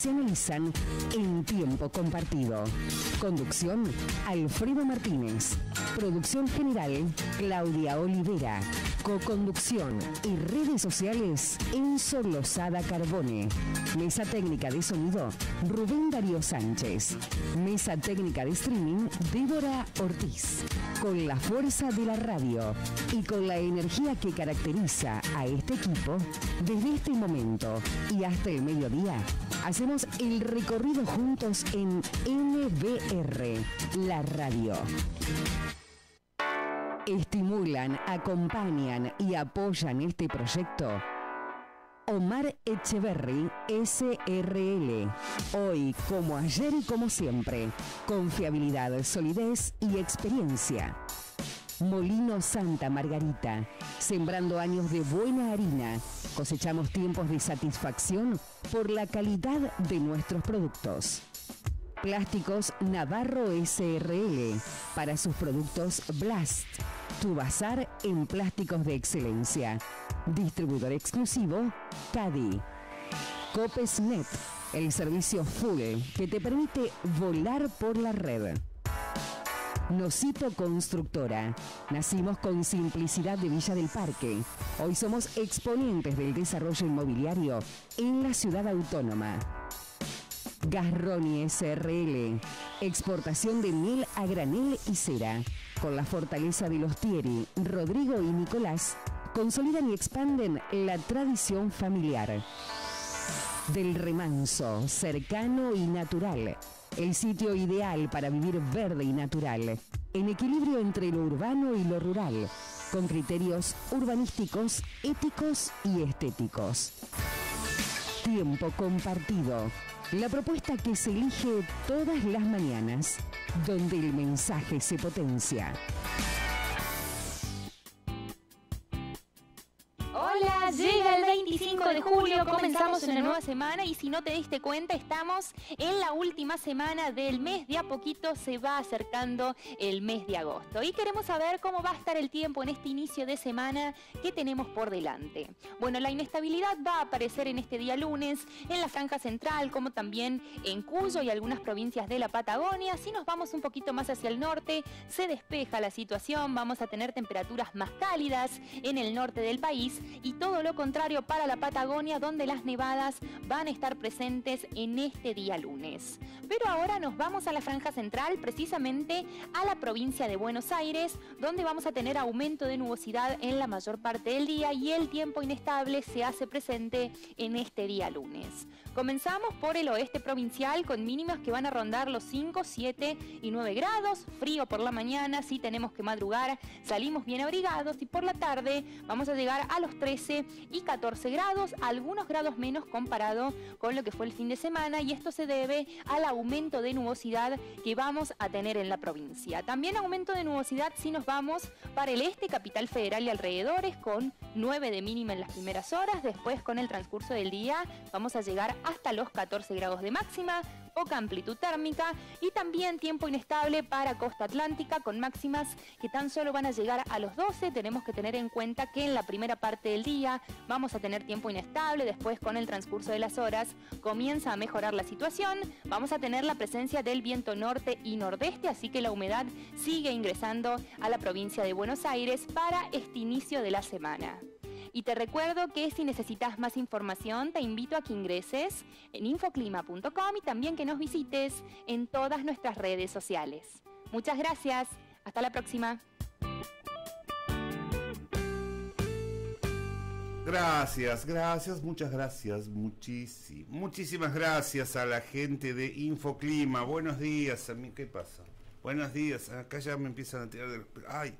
se analizan en tiempo compartido. Conducción, Alfredo Martínez. Producción general, Claudia Olivera. Co-conducción y redes sociales, Enzo Lozada Carbone. Mesa técnica de sonido, Rubén Darío Sánchez. Mesa técnica de streaming, Débora Ortiz. Con la fuerza de la radio y con la energía que caracteriza a este equipo, desde este momento y hasta el mediodía, hacemos el recorrido juntos en NBR, la radio estimulan, acompañan y apoyan este proyecto? Omar Echeverry, SRL. Hoy, como ayer y como siempre, confiabilidad, solidez y experiencia. Molino Santa Margarita, sembrando años de buena harina, cosechamos tiempos de satisfacción por la calidad de nuestros productos. Plásticos Navarro SRL, para sus productos Blast tu bazar en plásticos de excelencia. Distribuidor exclusivo, Cadi. Copesnet, el servicio fuge que te permite volar por la red. Nosito Constructora. Nacimos con simplicidad de Villa del Parque. Hoy somos exponentes del desarrollo inmobiliario en la ciudad autónoma. Garroni SRL. Exportación de miel a granel y cera. Con la fortaleza de los Thierry, Rodrigo y Nicolás, consolidan y expanden la tradición familiar. Del remanso, cercano y natural. El sitio ideal para vivir verde y natural, en equilibrio entre lo urbano y lo rural, con criterios urbanísticos, éticos y estéticos. Tiempo compartido la propuesta que se elige todas las mañanas, donde el mensaje se potencia. julio comenzamos una nueva semana y si no te diste cuenta estamos en la última semana del mes, de a poquito se va acercando el mes de agosto y queremos saber cómo va a estar el tiempo en este inicio de semana que tenemos por delante. Bueno, la inestabilidad va a aparecer en este día lunes en la franja central como también en Cuyo y algunas provincias de la Patagonia. Si nos vamos un poquito más hacia el norte, se despeja la situación, vamos a tener temperaturas más cálidas en el norte del país y todo lo contrario para la Patagonia donde las nevadas van a estar presentes en este día lunes. Pero ahora nos vamos a la franja central, precisamente a la provincia de Buenos Aires, donde vamos a tener aumento de nubosidad en la mayor parte del día y el tiempo inestable se hace presente en este día lunes. Comenzamos por el oeste provincial con mínimas que van a rondar los 5, 7 y 9 grados, frío por la mañana, si tenemos que madrugar, salimos bien abrigados y por la tarde vamos a llegar a los 13 y 14 grados, algunos grados menos comparado con lo que fue el fin de semana y esto se debe al aumento de nubosidad que vamos a tener en la provincia. También aumento de nubosidad si nos vamos para el este, capital federal y alrededores, con 9 de mínima en las primeras horas, después con el transcurso del día vamos a llegar hasta los 14 grados de máxima, poca amplitud térmica y también tiempo inestable para costa atlántica con máximas que tan solo van a llegar a los 12. Tenemos que tener en cuenta que en la primera parte del día vamos a tener tiempo inestable, después con el transcurso de las horas comienza a mejorar la situación, vamos a tener la presencia del viento norte y nordeste, así que la humedad sigue ingresando a la provincia de Buenos Aires para este inicio de la semana. Y te recuerdo que si necesitas más información, te invito a que ingreses en infoclima.com y también que nos visites en todas nuestras redes sociales. Muchas gracias. Hasta la próxima. Gracias, gracias, muchas gracias, muchísimas, muchísimas gracias a la gente de Infoclima. Buenos días, a ¿qué pasa? Buenos días, acá ya me empiezan a tirar de ¡Ay!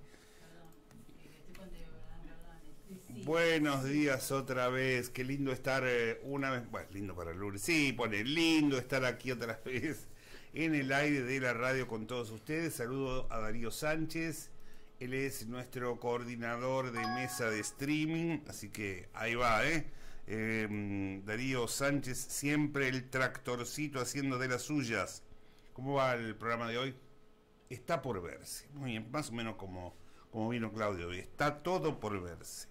Buenos días otra vez. Qué lindo estar eh, una vez. Bueno, lindo para el lunes. Sí, pone lindo estar aquí otra vez en el aire de la radio con todos ustedes. Saludo a Darío Sánchez. Él es nuestro coordinador de mesa de streaming. Así que ahí va, ¿eh? Em, Darío Sánchez, siempre el tractorcito haciendo de las suyas. ¿Cómo va el programa de hoy? Está por verse. Muy bien, más o menos como como vino Claudio, está todo por verse.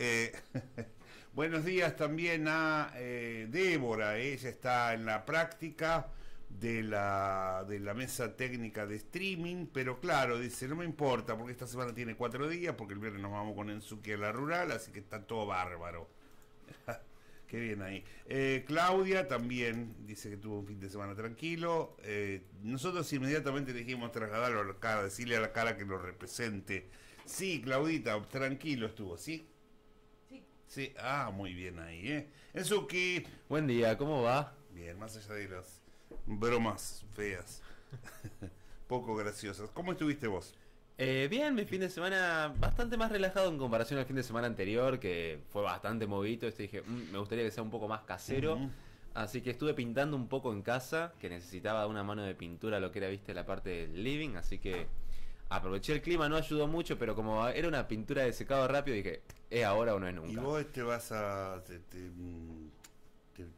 Eh, buenos días también a eh, Débora, ella está en la práctica de la, de la mesa técnica de streaming, pero claro, dice, no me importa, porque esta semana tiene cuatro días, porque el viernes nos vamos con Enzuki a la rural, así que está todo bárbaro. Qué bien ahí. Eh, Claudia también dice que tuvo un fin de semana tranquilo. nosotros inmediatamente le dijimos trasladarlo a la cara, decirle a la cara que lo represente. Sí, Claudita, tranquilo estuvo, ¿sí? Sí, ah, muy bien ahí, ¿eh? Enzuki. Buen día, ¿cómo va? Bien, más allá de las bromas feas, poco graciosas. ¿Cómo estuviste vos? Eh, bien, mi fin de semana bastante más relajado en comparación al fin de semana anterior, que fue bastante movido. Este dije, mm, me gustaría que sea un poco más casero. Así que estuve pintando un poco en casa, que necesitaba una mano de pintura, lo que era, viste, la parte del living. Así que Aproveché el clima, no ayudó mucho, pero como era una pintura de secado rápido, dije, es ahora o no es nunca. ¿Y vos te vas a. te,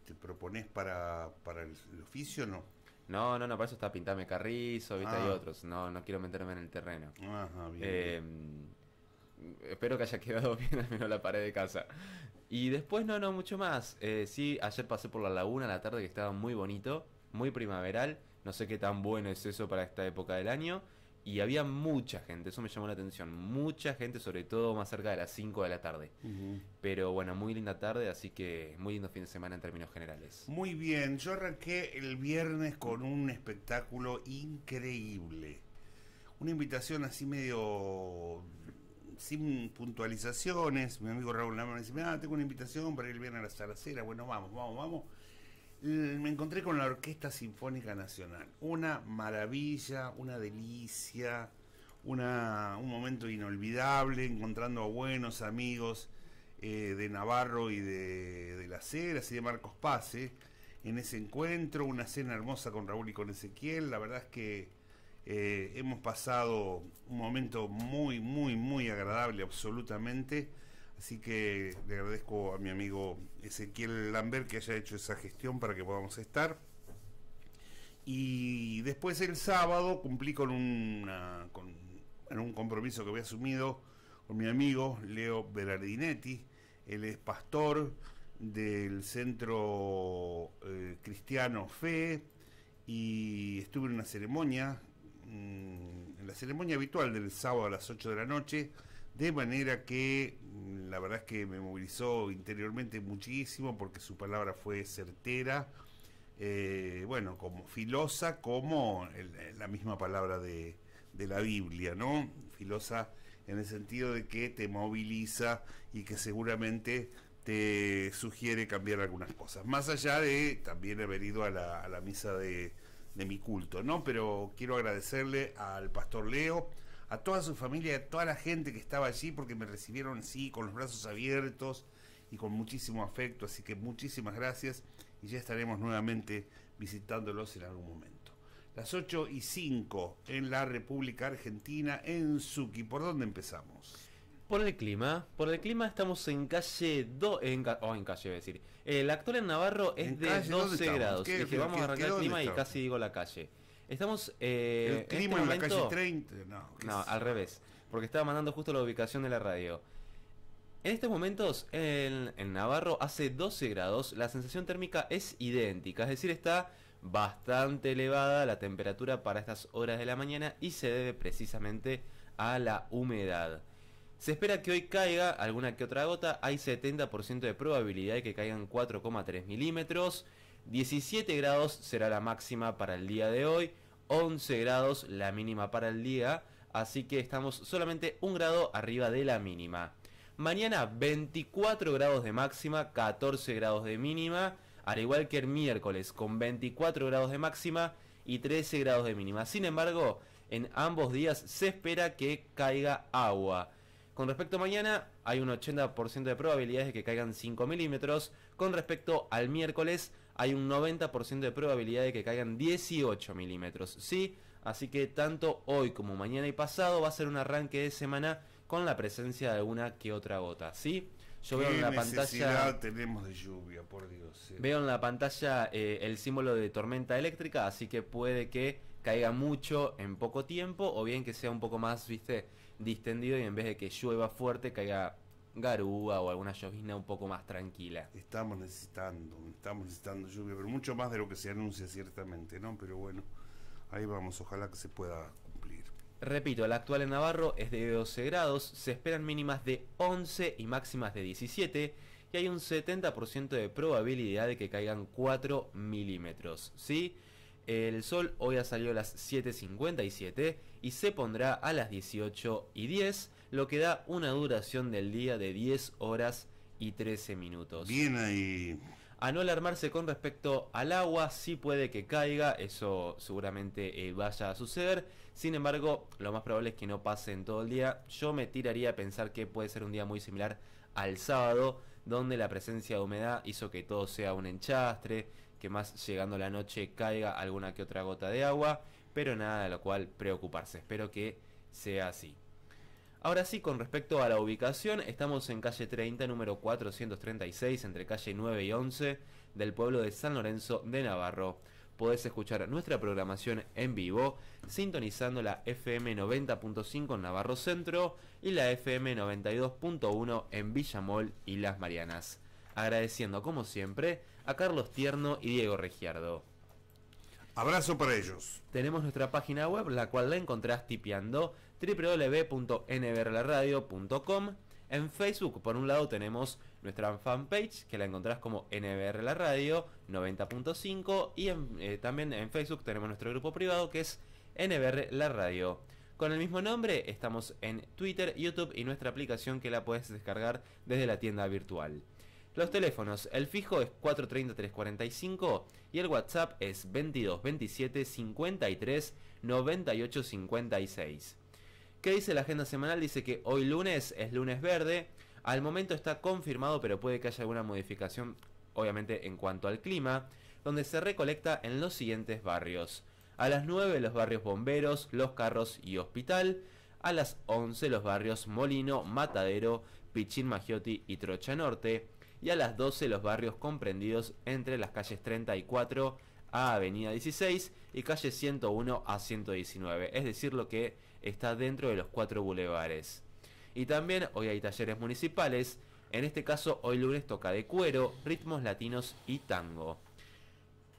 te, propones para, para el, oficio o no? No, no, no, para eso está pintarme Carrizo, ¿viste? Ah. otros. No, no quiero meterme en el terreno. Ajá, bien, eh, Espero que haya quedado bien al menos la pared de casa. Y después, no, no, mucho más. Eh, sí, ayer pasé por la laguna la tarde que estaba muy bonito, muy primaveral. No sé qué tan bueno es eso para esta época del año. Y había mucha gente, eso me llamó la atención. Mucha gente, sobre todo más cerca de las 5 de la tarde. Pero bueno, muy linda tarde, así que muy lindo fin de semana en términos generales. Muy bien, yo arranqué el viernes con un espectáculo increíble. Una invitación así medio sin puntualizaciones. Mi amigo Raúl Lamar me dice, ah, tengo una invitación para ir el viernes a la salacera Bueno, vamos, vamos, vamos me encontré con la Orquesta Sinfónica Nacional. Una maravilla, una delicia, una, un momento inolvidable, encontrando a buenos amigos eh, de Navarro y de, de Las Heras y de Marcos Pase en ese encuentro. Una cena hermosa con Raúl y con Ezequiel. La verdad es que eh, hemos pasado un momento muy, muy, muy agradable, absolutamente. Así que le agradezco a mi amigo Ezequiel Lambert que haya hecho esa gestión para que podamos estar. Y después el sábado cumplí con, un compromiso que había asumido con mi amigo Leo Berardinetti. Él es pastor del Centro eh, Cristiano Fe y estuve en una ceremonia, mm, en la ceremonia habitual del sábado a las 8 de la noche de manera que mm, la verdad es que me movilizó interiormente muchísimo porque su palabra fue certera, eh, bueno, como filosa, como eh, la misma palabra de, la Biblia, ¿no? Filosa en el sentido de que te moviliza y que seguramente te sugiere cambiar algunas cosas. Más allá de también haber ido a la, misa de, de mi culto, ¿no? Pero quiero agradecerle al pastor Leo a toda su familia, a toda la gente que estaba allí, porque me recibieron, así con los brazos abiertos y con muchísimo afecto. Así que muchísimas gracias y ya estaremos nuevamente visitándolos en algún momento. Las 8 y 5 en la República Argentina, en Suki. ¿Por dónde empezamos? Por el clima, por el clima estamos en calle 2, en, oh, en calle, voy a decir. El eh, actual en Navarro es de 12 grados. Dije, vamos a arrancar el clima y casi digo la calle. Estamos. Eh, el este clima en, la calle 30. No, al revés. Porque estaba mandando justo la ubicación de la radio. En estos momentos, en, en, Navarro hace 12 grados, la sensación térmica es idéntica, es decir, está bastante elevada la temperatura para estas horas de la mañana y se debe precisamente a la humedad. Se espera que hoy caiga alguna que otra gota, hay 70% de probabilidad de que caigan 4,3 milímetros, 17 grados será la máxima para el día de hoy, 11 grados la mínima para el día, así que estamos solamente un grado arriba de la mínima. Mañana 24 grados de máxima, 14 grados de mínima, al igual que el miércoles con 24 grados de máxima y 13 grados de mínima. Sin embargo, en ambos días se espera que caiga agua. Con respecto a mañana, hay un 80% de probabilidades de que caigan 5 milímetros. Con respecto al miércoles, hay un 90% de probabilidad de que caigan 18 milímetros, ¿sí? Así que tanto hoy como mañana y pasado va a ser un arranque de semana con la presencia de alguna que otra gota, ¿sí? Yo veo en la pantalla. tenemos de lluvia, por Dios. Eh? Veo en la pantalla eh, el símbolo de tormenta eléctrica, así que puede que caiga mucho en poco tiempo, o bien que sea un poco más, viste, distendido y en vez de que llueva fuerte, caiga garúa o alguna llovizna un poco más tranquila. Estamos necesitando, estamos necesitando lluvia, pero mucho más de lo que se anuncia ciertamente, ¿no? Pero bueno, ahí vamos, ojalá que se pueda cumplir. Repito, la actual en Navarro es de 12 grados, se esperan mínimas de 11 y máximas de 17 y hay un 70% de probabilidad de que caigan 4 milímetros, ¿sí? El sol hoy ha salido a las 7.57 y se pondrá a las 18.10 lo que da una duración del día de 10 horas y 13 minutos. Bien ahí. A no alarmarse con respecto al agua, sí puede que caiga, eso seguramente eh, vaya a suceder. Sin embargo, lo más probable es que no pase en todo el día. Yo me tiraría a pensar que puede ser un día muy similar al sábado, donde la presencia de humedad hizo que todo sea un enchastre, que más llegando la noche caiga alguna que otra gota de agua, pero nada de lo cual preocuparse. Espero que sea así. Ahora sí, con respecto a la ubicación, estamos en calle 30, número 436, entre calle 9 y 11, del pueblo de San Lorenzo de Navarro. Podés escuchar nuestra programación en vivo, sintonizando la FM 90.5 en Navarro Centro y la FM 92.1 en Villamol y Las Marianas. Agradeciendo, como siempre, a Carlos Tierno y Diego Regiardo. Abrazo para ellos. Tenemos nuestra página web, la cual la encontrás tipeando www.nbrlaradio.com. En Facebook, por un lado, tenemos nuestra fanpage, que la encontrás como NBR La Radio 90.5. Y eh, también en Facebook tenemos nuestro grupo privado, que es NBR La Radio. Con el mismo nombre, estamos en Twitter, YouTube y nuestra aplicación que la puedes descargar desde la tienda virtual. Los teléfonos, el fijo es 430-345 y el WhatsApp es 22 27 53 98 56. ¿Qué dice la agenda semanal? Dice que hoy lunes es lunes verde. Al momento está confirmado, pero puede que haya alguna modificación, obviamente, en cuanto al clima, donde se recolecta en los siguientes barrios. A las 9 los barrios Bomberos, Los Carros y Hospital. A las 11 los barrios Molino, Matadero, Pichín Magioti y Trocha Norte. Y a las 12 los barrios comprendidos entre las calles 34 a Avenida 16 y calle 101 a 119. Es decir, lo que está dentro de los cuatro bulevares. Y también hoy hay talleres municipales, en este caso hoy lunes toca de cuero, ritmos latinos y tango.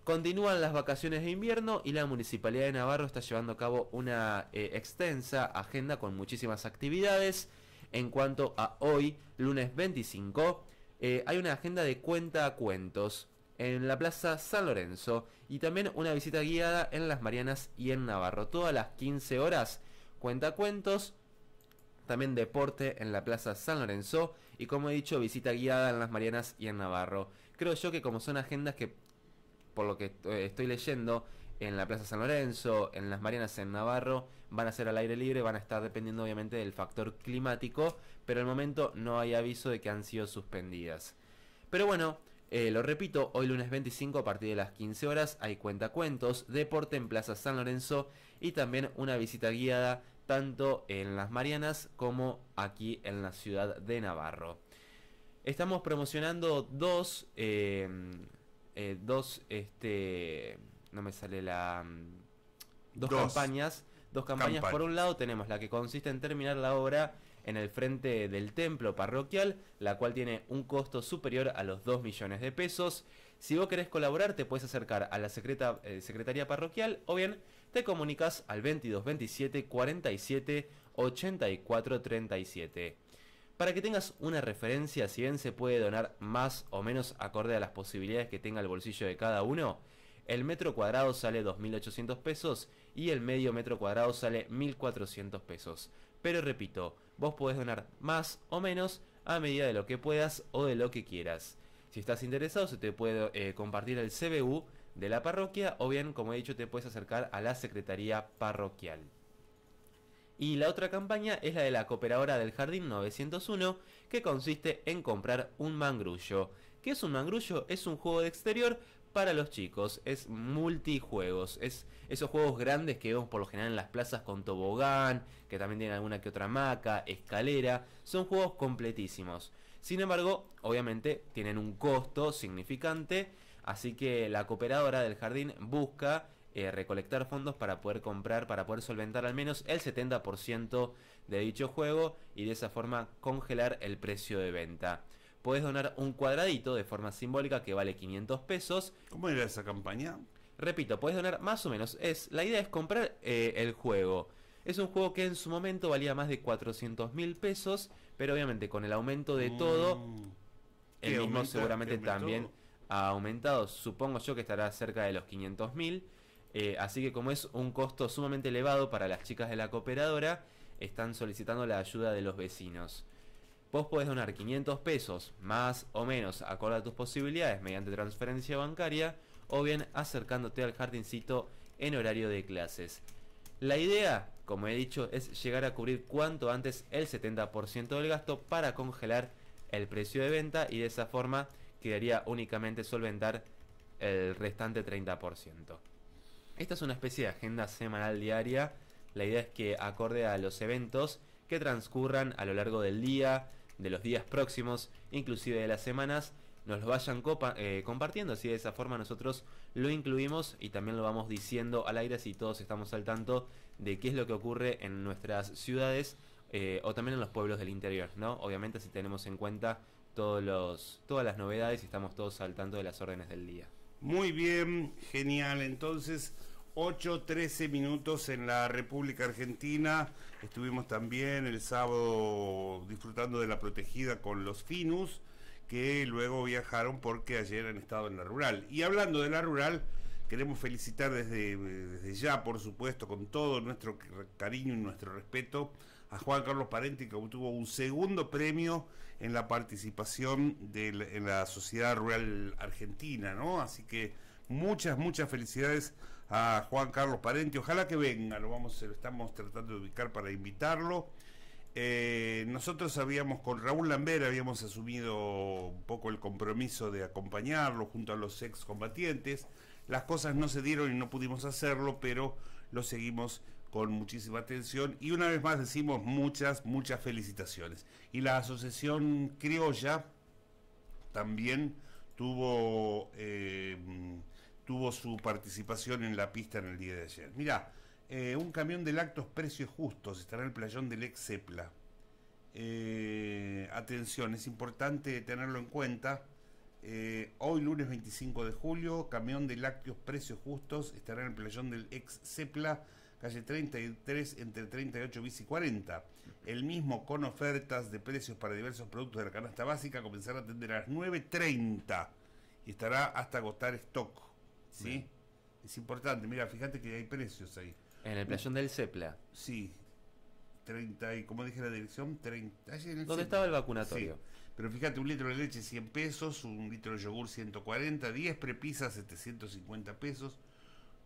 Continúan las vacaciones de invierno y la Municipalidad de Navarro está llevando a cabo una eh, extensa agenda con muchísimas actividades. En cuanto a hoy, lunes 25, eh, hay una agenda de cuenta cuentos en la Plaza San Lorenzo y también una visita guiada en Las Marianas y en Navarro. Todas las 15 horas cuentacuentos, también deporte en la Plaza San Lorenzo y como he dicho visita guiada en las Marianas y en Navarro. Creo yo que como son agendas que por lo que eh, estoy leyendo en la Plaza San Lorenzo, en las Marianas en Navarro, van a ser al aire libre, van a estar dependiendo obviamente del factor climático, pero al momento no hay aviso de que han sido suspendidas. Pero bueno, eh, lo repito, hoy lunes 25 a partir de las 15 horas hay cuentacuentos, deporte en Plaza San Lorenzo y también una visita guiada tanto en las Marianas como aquí en la ciudad de Navarro. Estamos promocionando dos, em, eh, dos, este, no me sale la, mm, dos, campañas, dos campañas. por un lado tenemos la que consiste en terminar la obra en el frente del templo parroquial, la cual tiene un costo superior a los 2 millones de pesos. Si vos querés colaborar, te puedes acercar a la eh, Secretaría Parroquial o bien te comunicas al 2227 47 84 37. Para que tengas una referencia, si bien se puede donar más o menos acorde a las posibilidades que tenga el bolsillo de cada uno, el metro cuadrado sale 2.800 pesos y el medio metro cuadrado sale 1.400 pesos. Pero repito, vos podés donar más o menos a medida de lo que puedas o de lo que quieras. Si estás interesado, se te puede eh, compartir el CBU de la parroquia o bien, como he dicho, te puedes acercar a la Secretaría Parroquial. Y la otra campaña es la de la cooperadora del jardín 901, que consiste en comprar un mangrullo. ¿Qué es un mangrullo? Es un juego de exterior para los chicos. Es multijuegos. Es esos juegos grandes que vemos por lo general en las plazas con tobogán, que también tienen alguna que otra maca, escalera. Son juegos completísimos. Sin embargo, obviamente tienen un costo significante. Así que la cooperadora del jardín busca eh, recolectar fondos para poder comprar, para poder solventar al menos el 70% de dicho juego y de esa forma congelar el precio de venta. ...puedes donar un cuadradito de forma simbólica que vale 500 pesos. ¿Cómo era esa campaña? Repito, podés donar más o menos. Es, la idea es comprar eh, el juego. Es un juego que en su momento valía más de 400 mil pesos, pero obviamente con el aumento de todo, mm. el mismo seguramente también ha aumentado. Supongo yo que estará cerca de los 500 mil. Eh, así que como es un costo sumamente elevado para las chicas de la cooperadora, están solicitando la ayuda de los vecinos. Vos podés donar 500 pesos, más o menos, acorde a tus posibilidades, mediante transferencia bancaria o bien acercándote al jardincito en horario de clases. La idea, como he dicho, es llegar a cubrir cuanto antes el 70% del gasto para congelar el precio de venta y de esa forma quedaría únicamente solventar el restante 30%. Esta es una especie de agenda semanal diaria. La idea es que acorde a los eventos que transcurran a lo largo del día, de los días próximos, inclusive de las semanas, nos lo vayan eh, compartiendo, así de esa forma nosotros lo incluimos y también lo vamos diciendo al aire si todos estamos al tanto de qué es lo que ocurre en nuestras ciudades eh, o también en los pueblos del interior, ¿no? Obviamente si tenemos en cuenta todos los, todas las novedades y estamos todos al tanto de las órdenes del día. Muy bien, genial, entonces 8 13 minutos en la República Argentina. Estuvimos también el sábado disfrutando de la protegida con los Finus, que luego viajaron porque ayer han estado en la rural. Y hablando de la rural, queremos felicitar desde, desde ya, por supuesto, con todo nuestro cariño y nuestro respeto a Juan Carlos Parente, que obtuvo un segundo premio en la participación en la Sociedad Rural Argentina, ¿no? Así que Muchas, muchas felicidades a Juan Carlos Parente. Ojalá que venga, lo vamos, lo estamos tratando de ubicar para invitarlo. Eh, nosotros habíamos, con Raúl Lambert, habíamos asumido un poco el compromiso de acompañarlo junto a los excombatientes. Las cosas no se dieron y no pudimos hacerlo, pero lo seguimos con muchísima atención. Y una vez más decimos muchas, muchas felicitaciones. Y la Asociación Criolla también tuvo eh, tuvo su participación en la pista en el día de ayer. Mirá, eh, un camión de lactos precios justos estará en el playón del ex Cepla. Eh, atención, es importante tenerlo en cuenta. Eh, hoy, lunes 25 de julio, camión de lácteos precios justos estará en el playón del ex Cepla, calle 33, entre 38 bis y 40. El mismo con ofertas de precios para diversos productos de la canasta básica comenzará a atender a las 9.30 y estará hasta agotar stock. ¿sí? Es importante, mira, fíjate que hay precios ahí. En el playón del CEPLA. Sí, 30 y como dije la dirección, 30. ¿Dónde estaba el vacunatorio? Pero fíjate, un litro de leche 100 pesos, un litro de yogur 140, 10 prepisas 750 pesos,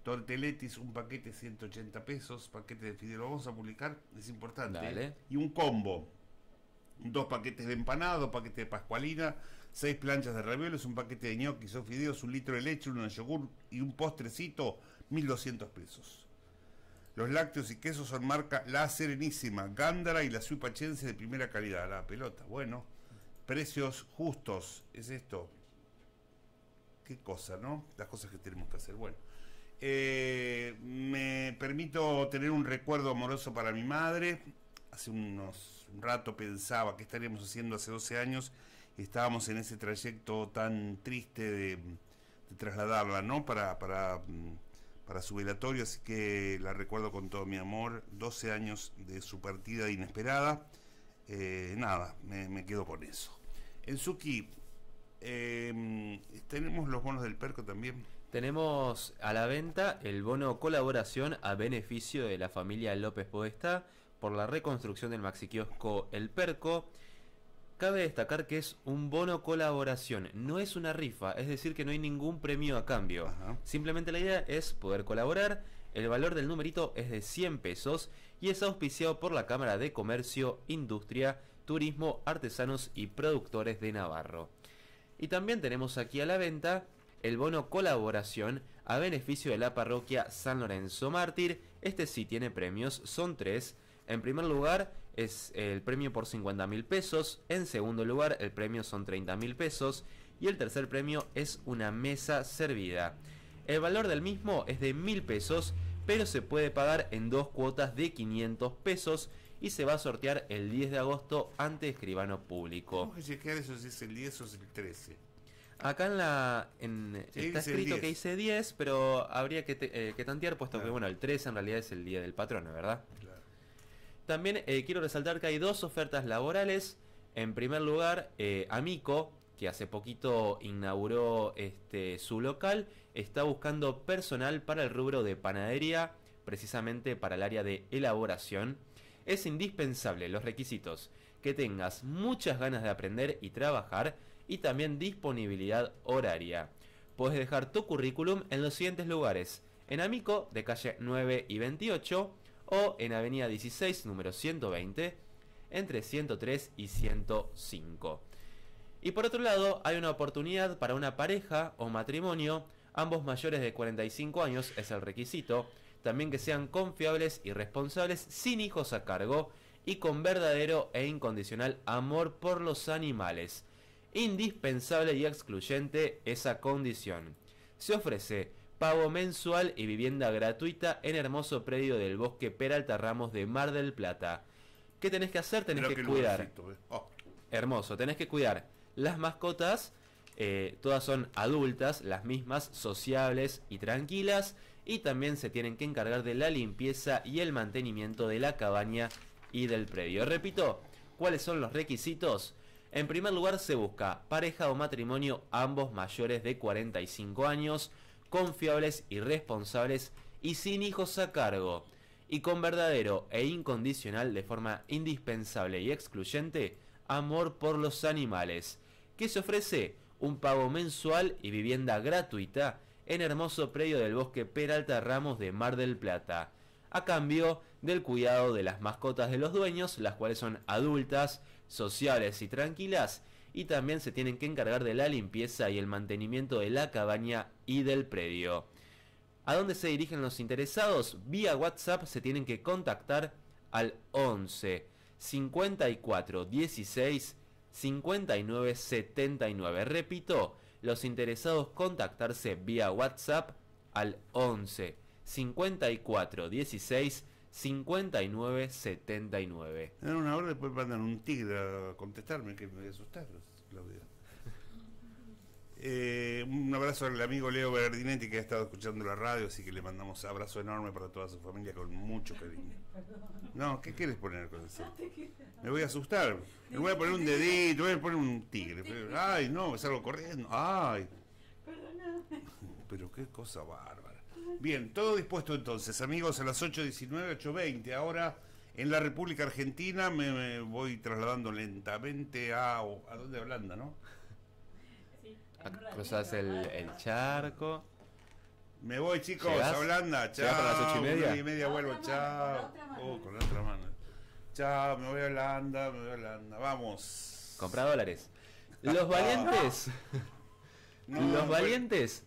torteletis un paquete 180 pesos, paquete de fideo, vamos a publicar, es importante. ¿eh? Y un combo, dos paquetes de empanado, dos paquetes de pascualina, seis planchas de ravioles, un paquete de ñoquis o fideos, un litro de leche, uno de yogur y un postrecito, 1200 pesos. Los lácteos y quesos son marca La Serenísima, Gándara y la Suipachense de primera calidad. La pelota, bueno, precios justos, es esto. Qué cosa, ¿no? Las cosas que tenemos que hacer. Bueno, eh, me permito tener un recuerdo amoroso para mi madre hace unos un rato pensaba qué estaríamos haciendo hace 12 años, estábamos en ese trayecto tan triste de, trasladarla, ¿no? Para, para, mm, para su velatorio, así que la recuerdo con todo mi amor, 12 años de su partida inesperada, eh, nada, me, quedo con eso. En Suki, eh, em, tenemos los bonos del Perco también. Tenemos a la venta el bono colaboración a beneficio de la familia López Podestá por la reconstrucción del maxiquiosco El Perco. Cabe destacar que es un bono colaboración, no es una rifa, es decir, que no hay ningún premio a cambio. Simplemente la idea es poder colaborar, el valor del numerito es de 100 pesos y es auspiciado por la Cámara de Comercio, Industria, Turismo, Artesanos y Productores de Navarro. Y también tenemos aquí a la venta el bono colaboración a beneficio de la parroquia San Lorenzo Mártir. Este sí tiene premios, son tres en primer lugar es el premio por 50 mil pesos, en segundo lugar el premio son 30 mil pesos y el tercer premio es una mesa servida. El valor del mismo es de mil pesos, pero se puede pagar en dos cuotas de 500 pesos y se va a sortear el 10 de agosto ante escribano público. ¿Cómo que chequear eso si es el 10 o es el 13. Acá en la. está escrito que hice 10, pero habría eh, que, tantear, puesto que ah. bueno, el 13 en realidad es el día del patrono, ¿verdad? También eh, quiero resaltar que hay dos ofertas laborales. En primer lugar, eh, Amico, que hace poquito inauguró este, su local, está buscando personal para el rubro de panadería, precisamente para el área de elaboración. Es indispensable los requisitos, que tengas muchas ganas de aprender y trabajar y también disponibilidad horaria. Puedes dejar tu currículum en los siguientes lugares. En Amico, de calle 9 y 28, o en Avenida 16, número 120, entre 103 y 105. Y por otro lado, hay una oportunidad para una pareja o matrimonio, ambos mayores de 45 años es el requisito, también que sean confiables y responsables sin hijos a cargo y con verdadero e incondicional amor por los animales. Indispensable y excluyente esa condición. Se ofrece pago mensual y vivienda gratuita en hermoso predio del bosque Peralta Ramos de Mar del Plata. ¿Qué tenés que hacer? Tenés que, cuidar. Eh. Oh. Hermoso, tenés que cuidar las mascotas. Eh, todas son adultas, las mismas, sociables y tranquilas. Y también se tienen que encargar de la limpieza y el mantenimiento de la cabaña y del predio. Repito, ¿cuáles son los requisitos? En primer lugar se busca pareja o matrimonio ambos mayores de 45 años, confiables y responsables y sin hijos a cargo, y con verdadero e incondicional de forma indispensable y excluyente amor por los animales, que se ofrece un pago mensual y vivienda gratuita en hermoso predio del bosque Peralta Ramos de Mar del Plata, a cambio del cuidado de las mascotas de los dueños, las cuales son adultas, sociales y tranquilas, y también se tienen que encargar de la limpieza y el mantenimiento de la cabaña y del predio. ¿A dónde se dirigen los interesados? Vía WhatsApp se tienen que contactar al 11 54 16 59 79. Repito, los interesados contactarse vía WhatsApp al 11 54 16 5979. En una hora después mandan un tigre a contestarme, que me voy a asustar, Claudia. Eh, un abrazo al amigo Leo Berdinetti que ha estado escuchando la radio, así que le mandamos abrazo enorme para toda su familia con mucho cariño. No, ¿qué quieres poner con eso? Me voy a asustar. me voy a poner un dedito, voy a poner un tigre. ay, no, me salgo corriendo. Ay. Pero qué cosa barba. Bien, todo dispuesto entonces, amigos, a las 8.19, 8.20. Ahora en la República Argentina me, voy trasladando lentamente a. ¿A dónde? Holanda, ¿no? Sí. Cruzas el, el charco. Me voy, chicos, a Holanda. Chao. Para las 8.30 y media. vuelvo. Chao. Oh, con la otra mano. Chao, me voy a Holanda, me voy a Holanda. Vamos. Compra dólares. Ah, los ah. valientes. los valientes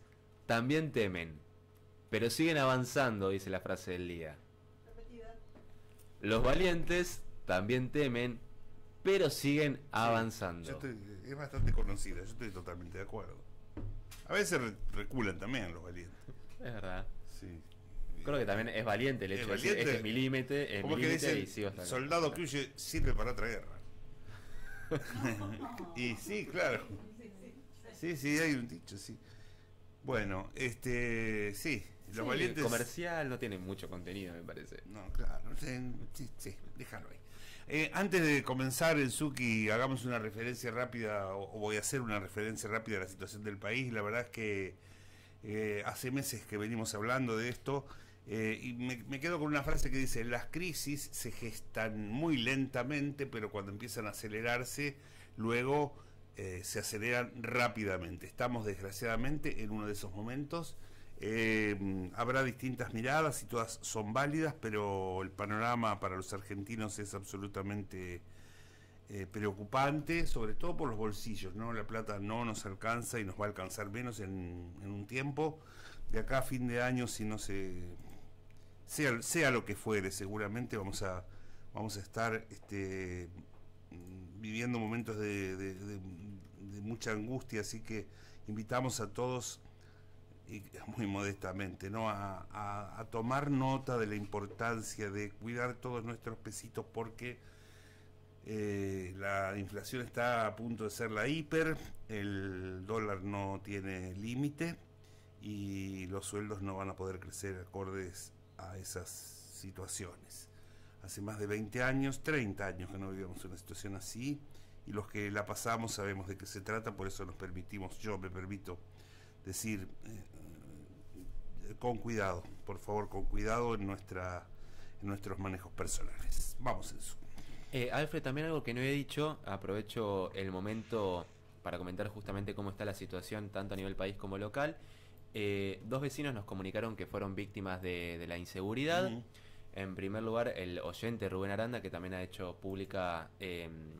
también temen pero siguen avanzando, dice la frase del día. Los valientes también temen, pero siguen avanzando. es bastante conocida, yo estoy totalmente de acuerdo. A veces reculan también los valientes. Es verdad. Sí. Creo que también es valiente el hecho de este es milímetro, y Soldado que huye sirve para otra guerra. y sí, claro. Sí, sí, hay un dicho, sí. Bueno, este, sí, comercial no tiene mucho contenido, me parece. No, claro. Sí, sí déjalo ahí. Eh, antes de comenzar, el Suki, hagamos una referencia rápida, o, voy a hacer una referencia rápida a la situación del país. La verdad es que eh, hace meses que venimos hablando de esto. Eh, y me, quedo con una frase que dice, las crisis se gestan muy lentamente, pero cuando empiezan a acelerarse, luego se aceleran rápidamente. Estamos desgraciadamente en uno de esos momentos eh, habrá distintas miradas y todas son válidas, pero el panorama para los argentinos es absolutamente eh, preocupante, sobre todo por los bolsillos, ¿no? La plata no nos alcanza y nos va a alcanzar menos en, un tiempo. De acá a fin de año, si no se. Sea, lo que fuere, seguramente vamos a, vamos a estar este, viviendo momentos de mucha angustia, así que invitamos a todos y muy modestamente, ¿no? A, tomar nota de la importancia de cuidar todos nuestros pesitos porque eh, la inflación está a punto de ser la hiper, el dólar no tiene límite y los sueldos no van a poder crecer acordes a esas situaciones. Hace más de 20 años, 30 años que no vivíamos una situación así y los que la pasamos sabemos de qué se trata, por eso nos permitimos, yo me permito decir, eh, con cuidado, por favor, con cuidado en, nuestra, nuestros manejos personales. Vamos en eso. Eh, Alfred, también algo que no he dicho, aprovecho el momento para comentar justamente cómo está la situación tanto a nivel país como local. Eh, dos vecinos nos comunicaron que fueron víctimas de, la inseguridad. En primer lugar, el oyente Rubén Aranda, que también ha hecho pública em,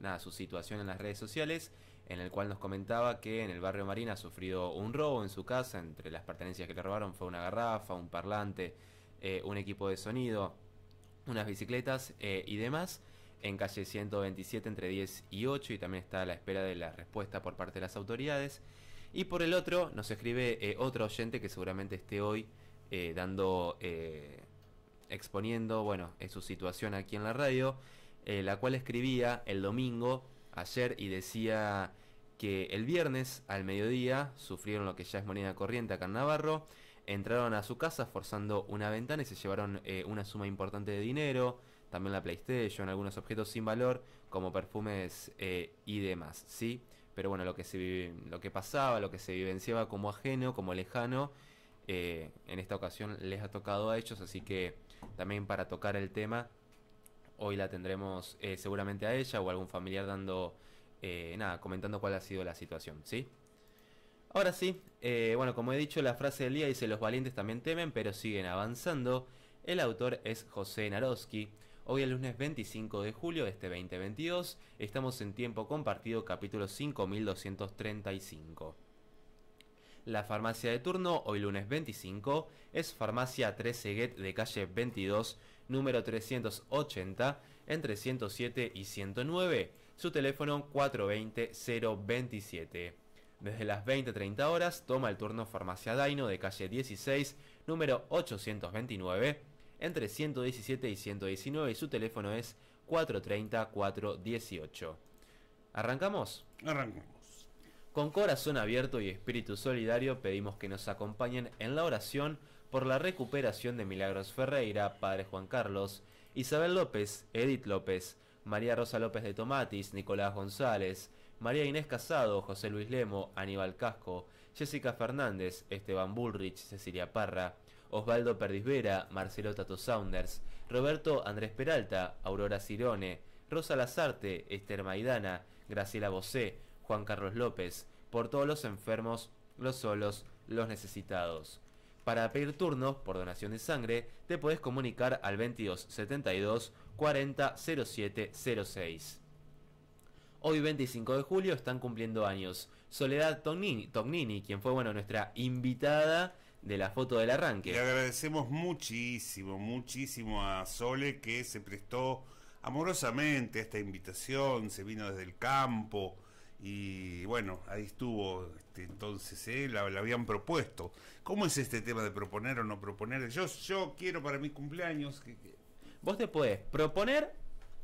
nada, su situación en las redes sociales en el cual nos comentaba que en el barrio Marina ha sufrido un robo en su casa, entre las pertenencias que le robaron fue una garrafa, un parlante, eh, un equipo de sonido, unas bicicletas eh, y demás. En calle 127 entre 10 y 8 y también está a la espera de la respuesta por parte de las autoridades. Y por el otro nos escribe eh, otro oyente que seguramente esté hoy dando, exponiendo, bueno, su situación aquí en la radio, la cual escribía el domingo ayer y decía que el viernes al mediodía sufrieron lo que ya es moneda corriente acá en Navarro, entraron a su casa forzando una ventana y se llevaron eh, una suma importante de dinero, también la PlayStation, algunos objetos sin valor como perfumes eh, y demás, ¿sí? Pero bueno, lo que, se, lo que pasaba, lo que se vivenciaba como ajeno, como lejano, eh, en esta ocasión les ha tocado a ellos, así que también para tocar el tema Hoy la tendremos eh, seguramente a ella o algún familiar dando, eh, nada, comentando cuál ha sido la situación, ¿sí? Ahora sí, eh, bueno, como he dicho, la frase del día dice, los valientes también temen, pero siguen avanzando. El autor es José Naroski. Hoy es lunes 25 de julio de este 2022 estamos en tiempo compartido capítulo 5235. La farmacia de turno, hoy lunes 25, es Farmacia 13 Get de calle 22 número 380, entre 107 y 109, su teléfono 420-027. Desde las 20.30 horas toma el turno Farmacia Daino de calle 16, número 829, entre 117 y 119 y su teléfono es 430-418. ¿Arrancamos? Arrancamos. Con corazón abierto y espíritu solidario pedimos que nos acompañen en la oración por la recuperación de Milagros Ferreira, padre Juan Carlos, Isabel López, Edith López, María Rosa López de Tomatis, Nicolás González, María Inés Casado, José Luis Lemo, Aníbal Casco, Jessica Fernández, Esteban Bullrich, Cecilia Parra, Osvaldo Vera, Marcelo Tato Saunders, Roberto Andrés Peralta, Aurora Cirone, Rosa Lazarte, Esther Maidana, Graciela Bosé, Juan Carlos López, por todos los enfermos, los solos, los necesitados. Para pedir turnos por donación de sangre, te podés comunicar al 2272 72 40 07 06. Hoy 25 de julio están cumpliendo años Soledad Tognini, quien fue bueno, nuestra invitada de la foto del arranque. Le agradecemos muchísimo, muchísimo a Sole que se prestó amorosamente esta invitación, se vino desde el campo, y bueno, ahí estuvo este, entonces, ¿eh? la, habían propuesto. ¿Cómo es este tema de proponer o no proponer? Yo, yo quiero para mi cumpleaños. Vos te podés proponer,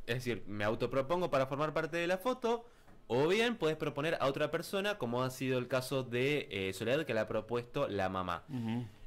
es decir, me autopropongo para formar parte de la foto, o bien puedes proponer a otra persona, como ha sido el caso de eh, Soledad que la ha propuesto la mamá.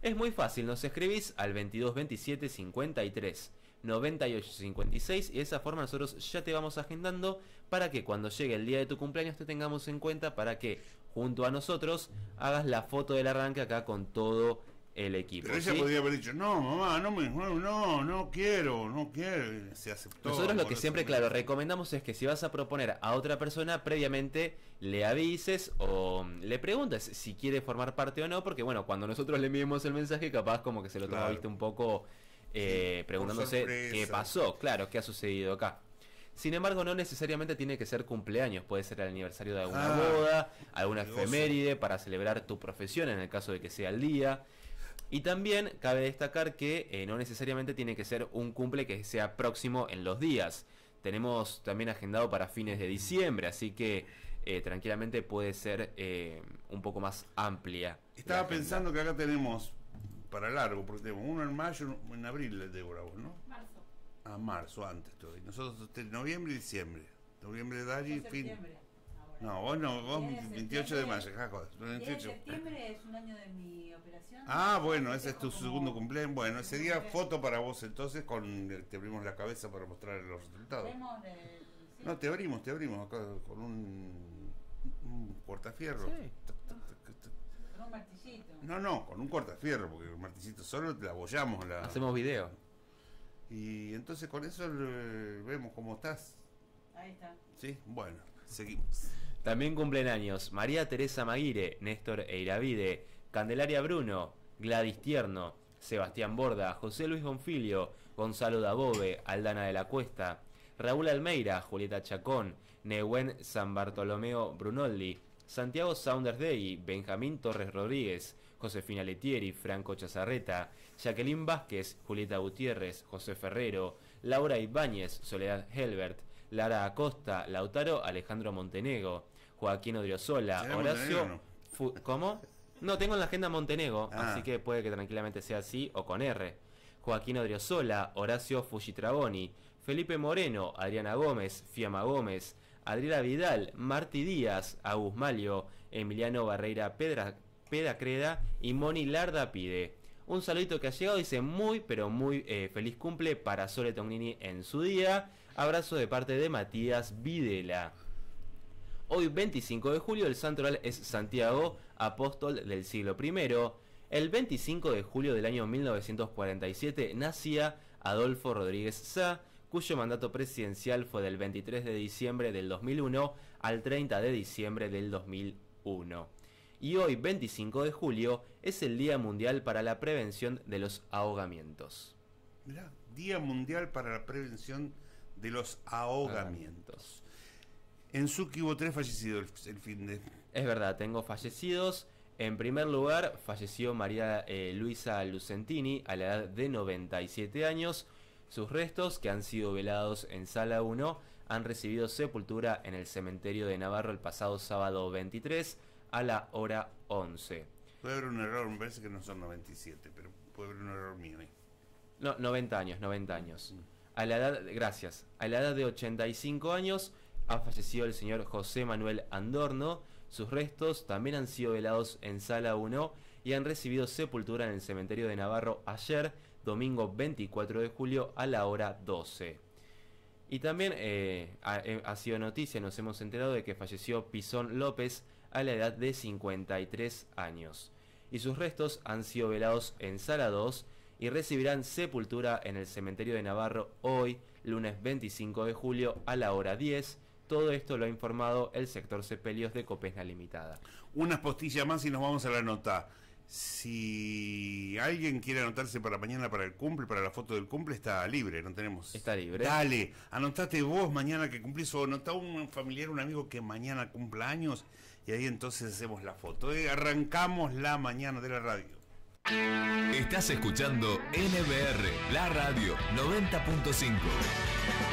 Es muy fácil, nos escribís al 22 27 53 98 56 y de esa forma nosotros ya te vamos agendando para que cuando llegue el día de tu cumpleaños te tengamos en cuenta para que junto a nosotros hagas la foto del arranque acá con todo el equipo. Pero ella podría haber dicho, no, mamá, no, me, no, no, no quiero, no quiero. Se aceptó. Nosotros lo que siempre, claro, recomendamos es que si vas a proponer a otra persona, previamente le avises o le preguntas si quiere formar parte o no, porque bueno, cuando nosotros le enviamos el mensaje, capaz como que se lo tomó viste, un poco eh, preguntándose qué pasó, claro, qué ha sucedido acá. Sin embargo, no necesariamente tiene que ser cumpleaños, puede ser el aniversario de alguna ah, boda, alguna efeméride para celebrar tu profesión en el caso de que sea el día. Y también cabe destacar que eh, no necesariamente tiene que ser un cumple que sea próximo en los días. Tenemos también agendado para fines de diciembre, así que eh, tranquilamente puede ser eh, un poco más amplia. Estaba pensando que acá tenemos para largo, porque tenemos uno en mayo, en abril, vos, ¿no? a marzo, antes todavía. Nosotros este, noviembre y diciembre. Noviembre de allí, fin. No, vos no, vos 28 de mayo, de septiembre es un año de mi operación. Ah, bueno, ese es tu segundo cumpleaños. Bueno, ese día foto para vos entonces, con te abrimos la cabeza para mostrar los resultados. Eh, no, te abrimos, te abrimos acá con un, un Con un martillito. No, no, con un cortafierro, porque el martillito solo la abollamos. La... Hacemos video. Y entonces con eso vemos cómo estás. Ahí está. Sí, bueno, seguimos. También cumplen años María Teresa Maguire, Néstor Eiravide, Candelaria Bruno, Gladys Tierno, Sebastián Borda, José Luis Bonfilio, Gonzalo Dabove, Aldana de la Cuesta, Raúl Almeira, Julieta Chacón, Neuwen San Bartolomeo Brunolli, Santiago Saunders Dei, Benjamín Torres Rodríguez, Josefina Letieri, Franco Chazarreta, Jaqueline Vázquez, Julieta Gutiérrez, José Ferrero, Laura Ibáñez, Soledad Helbert, Lara Acosta, Lautaro Alejandro Montenegro, Joaquín Odriozola, Horacio... ¿Cómo? No, tengo en la agenda Montenegro, ah. así que puede que tranquilamente sea así o con R. Joaquín Odriozola, Horacio Fujitraboni, Felipe Moreno, Adriana Gómez, Fiamma Gómez, Adriana Vidal, Marti Díaz, Agus Malio, Emiliano Barreira Pedra, Pedacreda y Moni Larda Pide. Un saludito que ha llegado, dice muy, pero muy eh, feliz cumple para Sole Tognini en su día. Abrazo de parte de Matías Videla. Hoy 25 de julio el santo es Santiago, apóstol del siglo I. El 25 de julio del año 1947 nacía Adolfo Rodríguez Sá, cuyo mandato presidencial fue del 23 de diciembre del 2001 al 30 de diciembre del 2001 y hoy 25 de julio es el Día Mundial para la Prevención de los Ahogamientos. Día Mundial para la Prevención de los Ahogamientos. En Suki hubo tres fallecidos el, fin de... Es verdad, tengo fallecidos. En primer lugar, falleció María eh, Luisa Lucentini a la edad de 97 años. Sus restos, que han sido velados en Sala 1, han recibido sepultura en el cementerio de Navarro el pasado sábado 23 a la hora 11. Puede haber un error, me parece que no son 97, pero puede haber un error mío No, 90 años, 90 años. Mm. A la edad, gracias, a la edad de 85 años ha fallecido el señor José Manuel Andorno. Sus restos también han sido velados en Sala 1 y han recibido sepultura en el cementerio de Navarro ayer, domingo 24 de julio a la hora 12. Y también eh, ha, eh, ha, sido noticia, nos hemos enterado de que falleció Pisón López, a la edad de 53 años, y sus restos han sido velados en Sala 2 y recibirán sepultura en el cementerio de Navarro hoy, lunes 25 de julio, a la hora 10. Todo esto lo ha informado el sector Cepelios de Copesna Limitada. Unas postillas más y nos vamos a la nota. Si alguien quiere anotarse para mañana para el cumple, para la foto del cumple, está libre, no tenemos. Está libre. Dale, anotate vos mañana que cumplís o anotá un familiar, un amigo que mañana cumpla años y ahí entonces hacemos la foto. Y eh, arrancamos la mañana de la radio. Estás escuchando NBR, la radio 90.5.